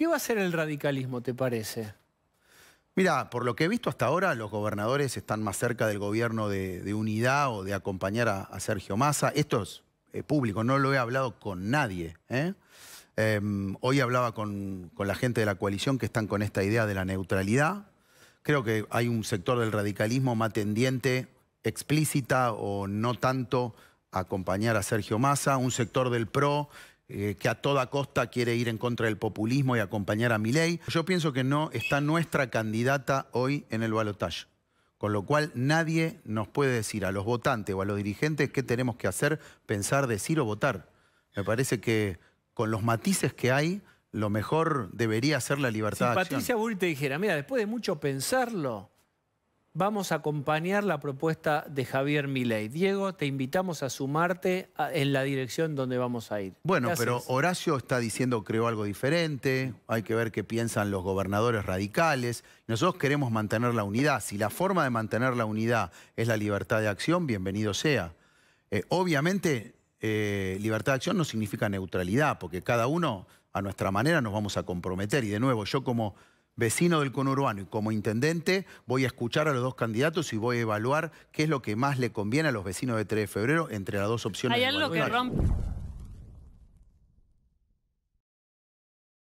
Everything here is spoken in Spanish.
¿Qué va a ser el radicalismo, te parece? Mira, por lo que he visto hasta ahora, los gobernadores están más cerca del gobierno de, unidad o de acompañar a, Sergio Massa. Esto es eh, público, no lo he hablado con nadie. ¿eh? Em, hoy hablaba con, con la gente de la coalición que están con esta idea de la neutralidad. Creo que hay un sector del radicalismo más tendiente, explícita o no tanto, a acompañar a Sergio Massa, un sector del PRO eh, que a toda costa quiere ir en contra del populismo y acompañar a Milei. Yo pienso que no está nuestra candidata hoy en el balotaje. Con lo cual nadie nos puede decir a los votantes o a los dirigentes qué tenemos que hacer, pensar, decir o votar. Me parece que con los matices que hay, lo mejor debería ser la libertad. Si Patricia Bull te dijera, mira, después de mucho pensarlo, vamos a acompañar la propuesta de Javier Milei. Diego, te invitamos a sumarte en la dirección donde vamos a ir. Bueno, pero Horacio está diciendo creo algo diferente, hay que ver qué piensan los gobernadores radicales. Nosotros queremos mantener la unidad. Si la forma de mantener la unidad es la libertad de acción, bienvenido sea. Eh, obviamente, eh, libertad de acción no significa neutralidad, porque cada uno a nuestra manera nos vamos a comprometer. Y de nuevo, yo como vecino del conurbano y como intendente voy a escuchar a los dos candidatos y voy a evaluar qué es lo que más le conviene a los vecinos de 3 de febrero entre las dos opciones.